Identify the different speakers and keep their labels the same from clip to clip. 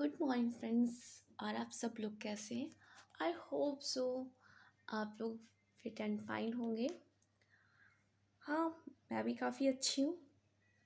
Speaker 1: good morning friends और आप सब लोग कैसे हैं आई होप सो आप लोग फिट एंड फाइन होंगे हाँ मैं भी काफ़ी अच्छी हूँ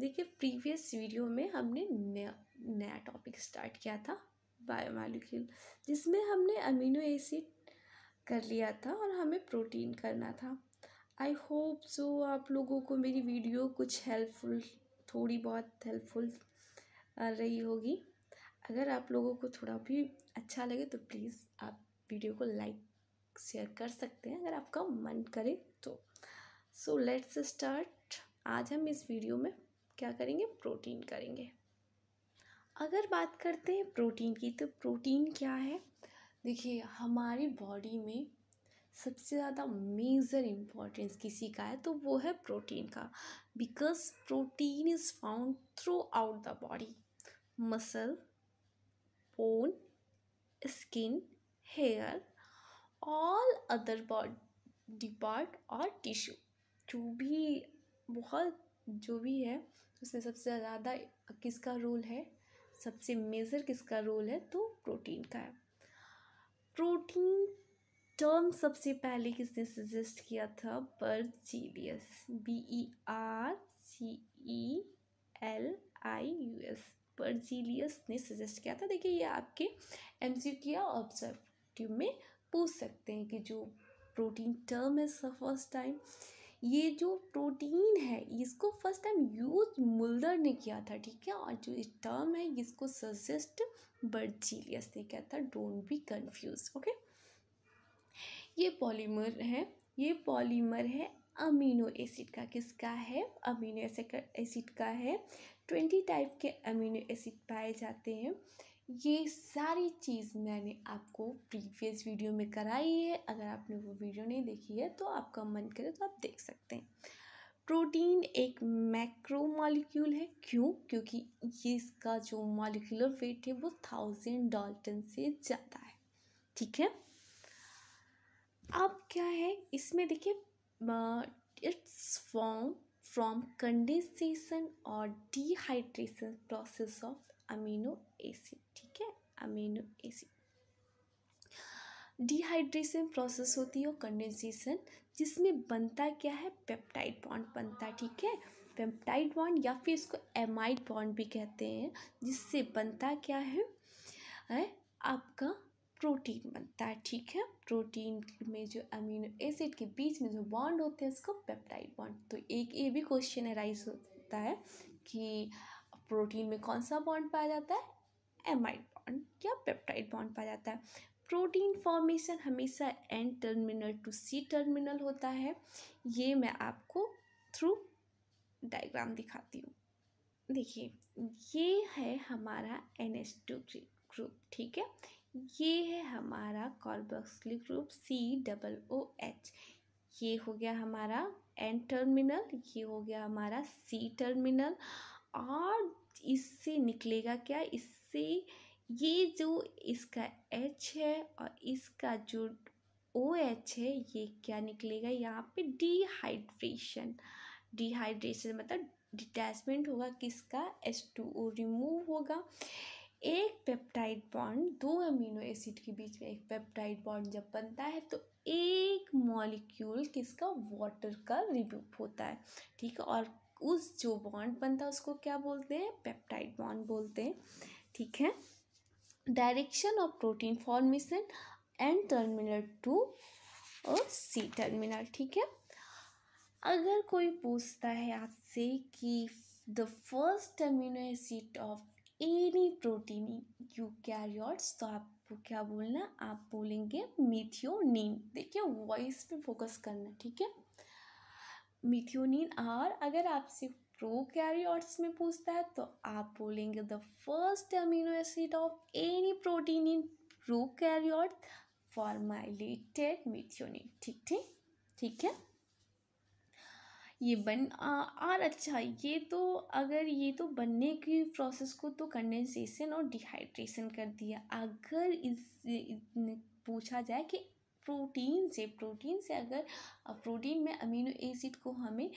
Speaker 1: देखिए प्रीवियस वीडियो में हमने नया नया टॉपिक स्टार्ट किया था बायोमालिक्यूल जिसमें हमने अमीनो एसिड कर लिया था और हमें प्रोटीन करना था आई होप सो आप लोगों को मेरी वीडियो कुछ हेल्पफुल थोड़ी बहुत हेल्पफुल रही होगी अगर आप लोगों को थोड़ा भी अच्छा लगे तो प्लीज़ आप वीडियो को लाइक शेयर कर सकते हैं अगर आपका मन करे तो सो लेट्स स्टार्ट आज हम इस वीडियो में क्या करेंगे प्रोटीन करेंगे अगर बात करते हैं प्रोटीन की तो प्रोटीन क्या है देखिए हमारी बॉडी में सबसे ज़्यादा मेजर इम्पॉर्टेंस किसी का है तो वो है प्रोटीन का because protein is found throughout the body muscle bone, skin, hair, all other body part और tissue जो भी बहुत जो भी है उसमें सबसे ज़्यादा किसका रोल है सबसे मेजर किसका रोल है तो प्रोटीन का है प्रोटीन टर्म सबसे पहले किसने सजेस्ट किया था Berzelius B E R C E L I U S Berzelius ने सजेस्ट किया था देखिए ये आपके एम सी या ऑब्जर्वेटिव में पूछ सकते हैं कि जो प्रोटीन टर्म है सर फर्स्ट टाइम ये जो प्रोटीन है इसको फर्स्ट टाइम यूज मुल्दर ने किया था ठीक है और जो टर्म है इसको सजेस्ट बर्जीलियस ने किया था डोंट बी कंफ्यूज ओके ये पॉलीमर है ये पॉलीमर है अमीनो एसिड का किसका है अमीनो एसिड का है ट्वेंटी टाइप के अमीनो एसिड पाए जाते हैं ये सारी चीज़ मैंने आपको प्रीवियस वीडियो में कराई है अगर आपने वो वीडियो नहीं देखी है तो आपका मन करे तो आप देख सकते हैं प्रोटीन एक मैक्रो मॉलिक्यूल है क्यों क्योंकि ये इसका जो मॉलिक्यूलर वेट है वो थाउजेंड डाल्टन से ज़्यादा है ठीक है अब क्या है इसमें देखिए इट्स फॉर्म from condensation और dehydration process of amino acid ठीक है amino acid डिहाइड्रेशन प्रोसेस होती है और कंडेंसेशन जिसमें बनता क्या है पेप्टाइड बॉन्ड बनता ठीक है पेप्टाइड बॉन्ड या फिर इसको एमाइड बॉन्ड भी कहते हैं जिससे बनता क्या है, है आपका प्रोटीन बनता है ठीक है प्रोटीन में जो अमीनो एसिड के बीच में जो बॉन्ड होते हैं उसको पेप्टाइड बॉन्ड तो एक ये भी क्वेश्चन अराइज होता है कि प्रोटीन में कौन सा बॉन्ड पाया जाता है एमाइड बॉन्ड या पेप्टाइड बॉन्ड पाया जाता है प्रोटीन फॉर्मेशन हमेशा N terminal to C terminal होता है ये मैं आपको थ्रू डायग्राम दिखाती हूँ देखिए ये है हमारा एन एच टू ग्रुप ठीक है ये है हमारा carboxylic group C double O H ये हो गया हमारा एन टर्मिनल ये हो गया हमारा सी टर्मिनल और इससे निकलेगा क्या इससे ये जो इसका एच है और इसका जो ओ एच है ये क्या निकलेगा यहाँ पे डिहाइड्रेशन डिहाइड्रेशन मतलब डिटैचमेंट होगा किसका एच टू ओ रिमूव होगा एक पेप्टाइड बॉन्ड दो अमीनो एसिड के बीच में एक पेप्टाइड बॉन्ड जब बनता है तो एक मॉलिक्यूल किसका वाटर का रिमूव होता है ठीक है और उस जो बॉन्ड बनता है उसको क्या बोलते हैं पेप्टाइड बॉन्ड बोलते हैं ठीक है direction of protein formation N terminal to और सी टर्मिनल ठीक है अगर कोई पूछता है आपसे कि the first amino acid of any protein eukaryotes तो आपको क्या बोलना आप बोलेंगे मिथियोनिन देखिए वॉइस पे फोकस करना ठीक है मिथियोनिन और अगर आपसे प्रो कैरियोट्स में पूछता है तो आप बोलेंगे the first amino acid of any protein in prokaryote formylated methionine ठीक ठीक ठीक है ये बन आ, और अच्छा ये तो अगर ये तो बनने की प्रोसेस को तो कंडेंसेशन और डिहाइड्रेशन कर दिया अगर इस, इस पूछा जाए कि प्रोटीन से प्रोटीन से अगर प्रोटीन में अमीनो एसिड को हमें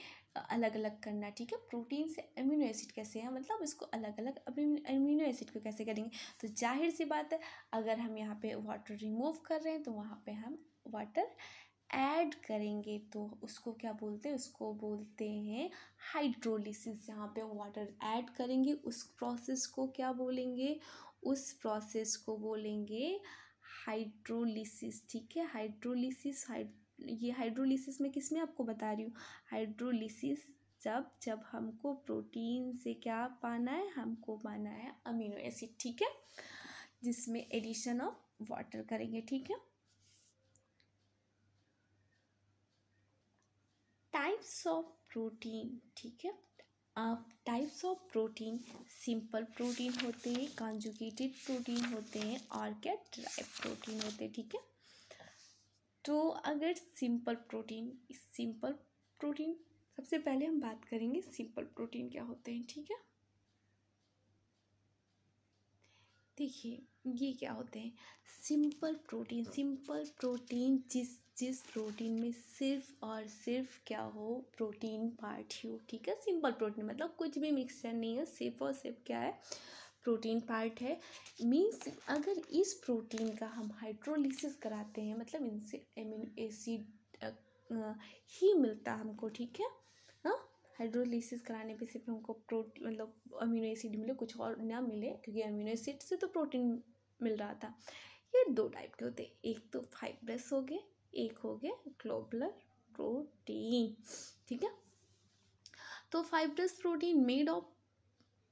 Speaker 1: अलग अलग करना ठीक है प्रोटीन से अमीनो एसिड कैसे है मतलब इसको अलग अलग अमीनो एसिड को कैसे करेंगे तो जाहिर सी बात है अगर हम यहाँ पे वाटर रिमूव कर रहे हैं तो वहाँ पे हम वाटर ऐड करेंगे तो उसको क्या बोलते हैं उसको बोलते हैं हाइड्रोलिसिस यहाँ पे वाटर ऐड करेंगे उस प्रोसेस को क्या बोलेंगे उस प्रोसेस को बोलेंगे हाइड्रोलिसिस ठीक है हाइड्रोलिसिस हाइड ये हाइड्रोलिसिस में किस में आपको बता रही हूँ हाइड्रोलिसिस जब जब हमको प्रोटीन से क्या पाना है हमको पाना है अमीनो एसिड ठीक है जिसमें एडिशन ऑफ वाटर करेंगे ठीक है टाइप्स ऑफ प्रोटीन ठीक है आप types of protein simple protein होते हैं कॉन्जुगेटेड प्रोटीन होते हैं और क्या ड्राइव प्रोटीन होते हैं ठीक है तो अगर सिंपल प्रोटीन सिंपल प्रोटीन सबसे पहले हम बात करेंगे सिंपल प्रोटीन क्या होते हैं ठीक है देखिए ये क्या होते हैं सिंपल प्रोटीन सिंपल प्रोटीन जिस जिस प्रोटीन में सिर्फ और सिर्फ क्या हो प्रोटीन पार्ट ही हो ठीक है सिंपल प्रोटीन मतलब कुछ भी मिक्सचर नहीं है सिर्फ और सिर्फ क्या है प्रोटीन पार्ट है मीन्स अगर इस प्रोटीन का हम हाइड्रोलिसिस कराते हैं मतलब इनसे एमिनो एसिड ही मिलता हमको ठीक है हाँ हाइड्रोलिसिस कराने पे सिर्फ हमको प्रोटीन मतलब अमीनो एसिड मिले कुछ और ना मिले क्योंकि अमीनो एसिड से तो प्रोटीन मिल रहा था ये दो टाइप के होते हैं एक तो फाइब्रस हो गए एक हो गया ग्लोबुलर प्रोटीन ठीक है तो fibrous protein made of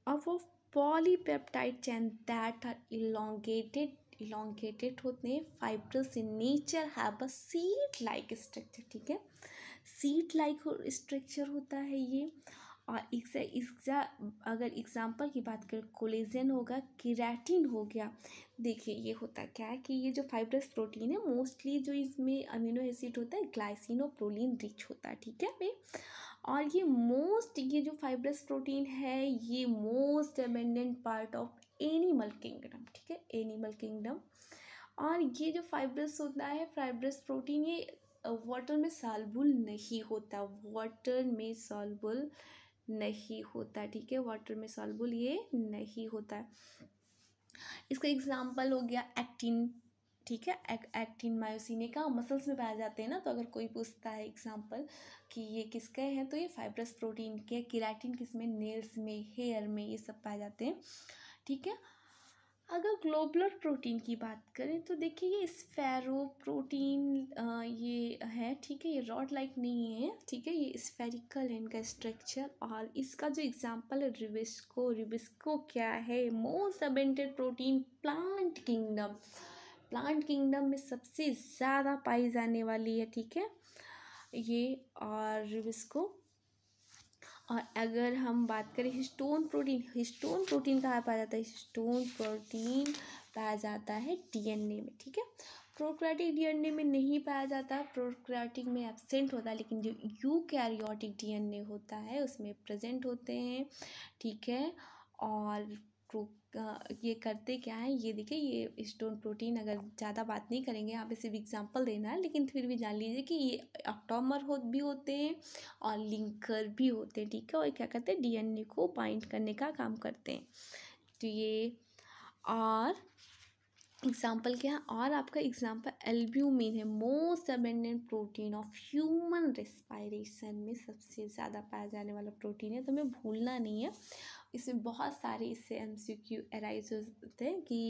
Speaker 1: of of polypeptide chain that are elongated elongated होते हैं fibrous in nature have a seed like structure ठीक है सीड लाइक स्ट्रक्चर होता है ये और इससे इसका अगर एग्ज़ाम्पल की बात करें कोलेजन होगा किराटिन हो गया देखिए ये होता क्या है कि ये जो फाइब्रस प्रोटीन है मोस्टली जो इसमें अमीनो एसिड होता है ग्लाइसिन और प्रोलिन रिच होता है ठीक है भाई और ये मोस्ट ये जो फाइब्रस प्रोटीन है ये most dependent part of animal kingdom ठीक है एनिमल किंगडम और ये जो फाइब्रस होता है फाइब्रस प्रोटीन ये वाटर में सॉल्बुल नहीं होता वाटर में सॉल्बुल नहीं होता ठीक है वाटर में सॉल्बुल ये नहीं होता है इसका एग्जाम्पल हो गया एक्टिन ठीक है एक, एक्टिन मायोसिने का मसल्स में पाए जाते हैं ना तो अगर कोई पूछता है एग्जाम्पल कि ये किसके हैं तो ये फाइब्रस प्रोटीन के किराटिन किसमें नेल्स में हेयर में ये सब पाए जाते हैं ठीक है अगर ग्लोबुलर प्रोटीन की बात करें तो देखिए ये स्फेरो प्रोटीन ये है ठीक है ये रॉड लाइक नहीं है ठीक है ये स्फेरिकल है इनका स्ट्रक्चर और इसका जो एग्जांपल है रिविस्को रिबिस्को क्या है most abundant protein plant kingdom plant kingdom में सबसे ज़्यादा पाई जाने वाली है ठीक है ये और रिविस्को और अगर हम बात करें हिस्टोन प्रोटीन हिस्टोन प्रोटीन कहाँ पाया जाता है हिस्टोन प्रोटीन पाया जाता है डीएनए में ठीक है प्रोक्रैटिक डीएनए में नहीं पाया जाता प्रोक्रैटिक में एबसेंट होता है लेकिन जो यू कैरियोटिक डीएनए होता है उसमें प्रेजेंट होते हैं ठीक है और ये करते क्या है ये देखिए ये स्टोन प्रोटीन अगर ज़्यादा बात नहीं करेंगे यहाँ इसे सिर्फ एग्जांपल देना है लेकिन फिर भी जान लीजिए कि ये ऑक्टोमर हो भी होते हैं और लिंकर भी होते हैं ठीक है और क्या करते हैं डीएनए को बाइंड करने का काम करते हैं तो ये और एग्जाम्पल क्या और आपका एग्जाम्पल एल्ब्यूमिन है most abundant protein of human respiration में सबसे ज़्यादा पाया जाने वाला प्रोटीन है तो हमें भूलना नहीं है इसमें बहुत सारे इससे एम सी क्यू एराइज होते हैं कि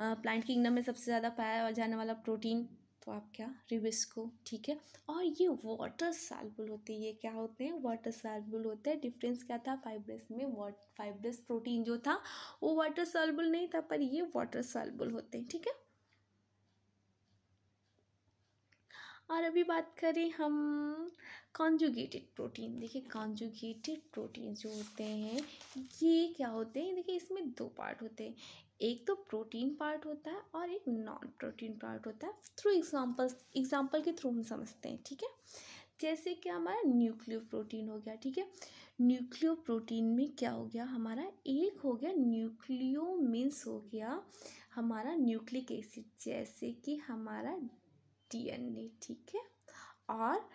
Speaker 1: प्लांट किंगडम में सबसे ज़्यादा पाया जाने वाला प्रोटीन तो आप क्या रिविस्को ठीक है और ये वाटर सैलबुल होते हैं ये क्या होते हैं वाटर सैलबुल होते हैं डिफरेंस क्या था फाइब्रस में वाट फाइब्रस प्रोटीन जो था वो वाटर सैलबुल नहीं था पर ये वाटर सैलबुल होते हैं ठीक है और अभी बात करें हम कॉन्जुगेटेड प्रोटीन देखिए कॉन्जुगेटेड प्रोटीन जो होते हैं ये क्या होते हैं देखिए इसमें दो पार्ट होते हैं एक तो प्रोटीन पार्ट होता है और एक नॉन प्रोटीन पार्ट होता है थ्रू एग्जाम्पल्स एग्जाम्पल के थ्रू हम समझते हैं ठीक है जैसे कि हमारा न्यूक्लियो प्रोटीन हो गया ठीक है न्यूक्लियो प्रोटीन में क्या हो गया हमारा एक हो गया न्यूक्लियो मीन्स हो गया हमारा न्यूक्लिक एसिड जैसे कि हमारा डीएनए ठीक है और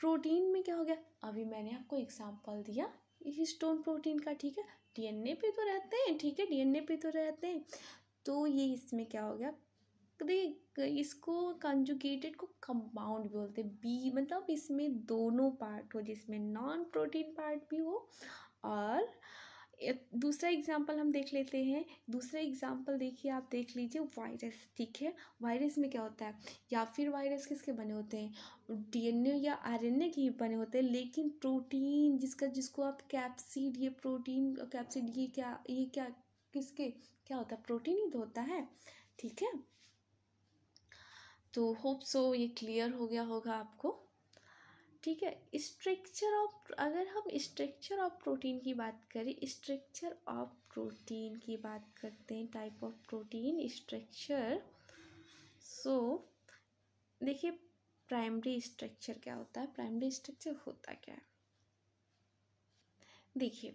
Speaker 1: प्रोटीन में क्या हो गया अभी मैंने आपको एग्जाम्पल दिया इसी स्टोन प्रोटीन का ठीक है डीएनए पे तो रहते हैं ठीक है डीएनए पे तो रहते हैं तो ये इसमें क्या हो गया देखिए इसको कंजुगेटेड को कंपाउंड भी बोलते हैं बी मतलब इसमें दोनों पार्ट हो जिसमें नॉन प्रोटीन पार्ट भी हो और दूसरा एग्जाम्पल हम देख लेते हैं दूसरा एग्जाम्पल देखिए आप देख लीजिए वायरस ठीक है वायरस में क्या होता है या फिर वायरस किसके बने होते हैं डीएनए या आरएनए के बने होते हैं लेकिन प्रोटीन जिसका जिसको आप कैप्सिड ये प्रोटीन कैप्सिड ये क्या ये क्या किसके क्या होता है प्रोटीन ही तो होता है ठीक है तो होप सो ये क्लियर हो गया होगा आपको ठीक है स्ट्रक्चर ऑफ अगर हम स्ट्रक्चर ऑफ प्रोटीन की बात करें स्ट्रक्चर ऑफ प्रोटीन की बात करते हैं type of protein structure so देखिए प्राइमरी स्ट्रक्चर क्या होता है प्राइमरी स्ट्रक्चर होता क्या है देखिए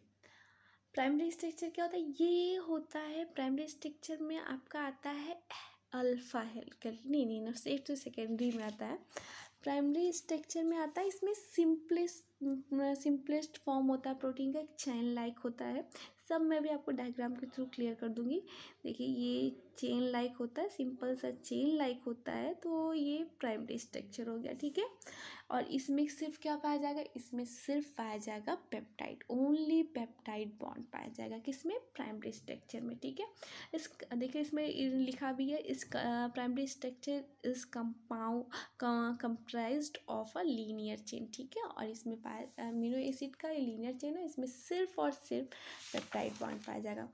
Speaker 1: प्राइमरी स्ट्रक्चर क्या होता है ये होता है प्राइमरी स्ट्रक्चर में आपका आता है अल्फ़ा हेलकल नहीं नहीं ना सेफ सेकेंडरी में आता है प्राइमरी स्ट्रक्चर में आता है इसमें सिंपलेस्ट सिंपलेस्ट फॉर्म होता है प्रोटीन का एक चैन लाइक होता है सब मैं भी आपको डायग्राम के थ्रू क्लियर कर दूंगी देखिए ये चेन लाइक होता है सिंपल सा चेन लाइक होता है तो ये प्राइमरी स्ट्रक्चर हो गया ठीक है और इसमें सिर्फ क्या पाया जाएगा इसमें सिर्फ पाया जाएगा पेप्टाइड ओनली पेप्टाइड बॉन्ड पाया जाएगा किसमें प्राइमरी स्ट्रक्चर में ठीक है इस देखिए इसमें लिखा भी है इस प्राइमरी स्ट्रक्चर इज कंपाउ comprise of a linear chain ठीक है और इसमें पाया अमीनो एसिड का लीनियर चेन है इसमें सिर्फ और सिर्फ पेप्टाइड बॉन्ड पाया जाएगा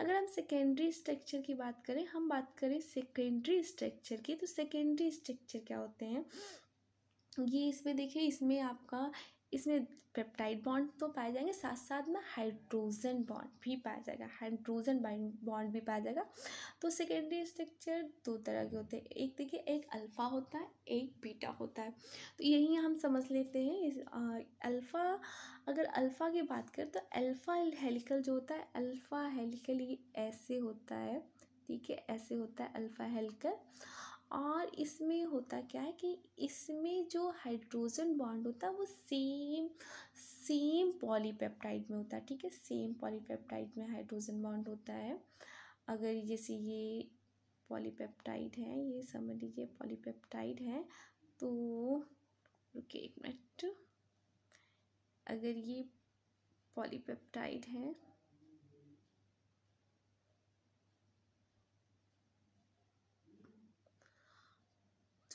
Speaker 1: अगर हम सेकेंडरी स्ट्रक्चर की बात करें हम बात करें सेकेंडरी स्ट्रक्चर की तो सेकेंडरी स्ट्रक्चर क्या होते हैं ये इसमें देखिए इसमें आपका इसमें पेप्टाइड बॉन्ड तो पाए जाएंगे साथ साथ में हाइड्रोजन बॉन्ड भी पाया जाएगा हाइड्रोजन बॉन्ड भी पाया जाएगा तो सेकेंडरी स्ट्रक्चर दो तरह के होते हैं एक देखिए एक अल्फ़ा होता है एक बीटा होता है तो यही हम समझ लेते हैं इस अल्फ़ा अगर अल्फ़ा की बात करें तो अल्फ़ा हेलिकल जो होता है अल्फ़ा हेलिकल ये ऐसे होता है ठीक है ऐसे होता है अल्फ़ा हेलिकल और इसमें होता क्या है कि इसमें जो हाइड्रोजन बॉन्ड होता है वो सेम सेम पॉलीपेप्टाइड में होता है ठीक है सेम पॉलीपेप्टाइड में हाइड्रोजन बॉन्ड होता है अगर जैसे ये पॉलीपेप्टाइड है ये समझ लीजिए पॉलीपेप्टाइड है तो रुके एक मिनट अगर ये पॉलीपेप्टाइड है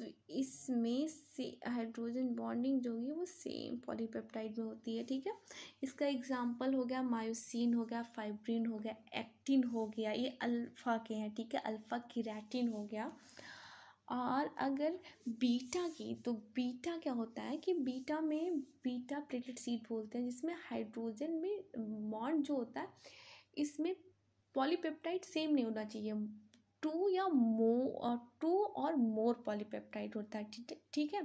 Speaker 1: तो इसमें से हाइड्रोजन बॉन्डिंग जो होगी वो सेम पॉलीपेप्टाइड में होती है ठीक है इसका एग्जाम्पल हो गया मायोसिन हो गया फाइब्रिन हो गया एक्टिन हो गया ये अल्फ़ा के हैं ठीक है अल्फ़ा किराटिन हो गया और अगर बीटा की तो बीटा क्या होता है कि बीटा में बीटा प्लेटेड सीट बोलते हैं जिसमें हाइड्रोजन में बॉन्ड जो होता है इसमें पॉलीपेप्टाइड सेम नहीं होना चाहिए टू या मो टू और मोर पॉलीपेप्टाइड होता है ठीक है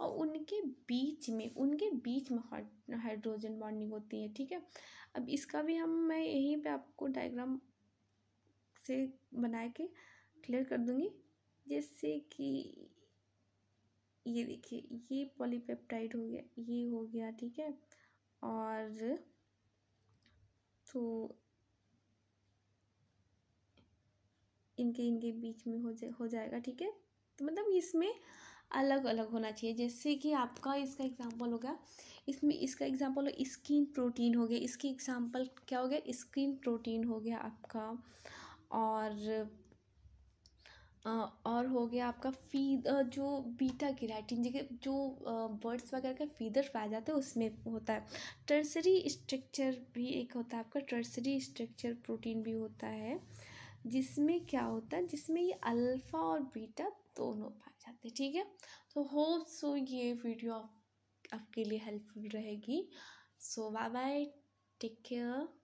Speaker 1: और उनके बीच में उनके बीच में हाइड्रोजन बॉन्डिंग होती है ठीक है अब इसका भी हम मैं यहीं पे आपको डायग्राम से बना के क्लियर कर दूंगी जैसे कि ये देखिए ये पॉलीपेप्टाइड हो गया ये हो गया ठीक है और तो इनके इनके बीच में हो जा हो जाएगा ठीक है तो मतलब इसमें अलग अलग होना चाहिए जैसे कि आपका इसका एग्जाम्पल होगा इसमें इसका एग्जाम्पल हो स्किन प्रोटीन हो गया इसकी एग्जाम्पल क्या हो गया स्किन प्रोटीन हो गया आपका और और हो गया आपका फी जो बीटा किराटिन जगह जो बर्ड्स वगैरह का फीदर पाया जाता है उसमें होता है टर्सरी स्ट्रक्चर भी एक होता है आपका टर्सरी स्ट्रक्चर प्रोटीन भी होता है जिसमें क्या होता है जिसमें ये अल्फ़ा और बीटा दोनों पाए जाते हैं ठीक है तो होप सो ये वीडियो आप, आपके लिए हेल्पफुल रहेगी so bye bye take care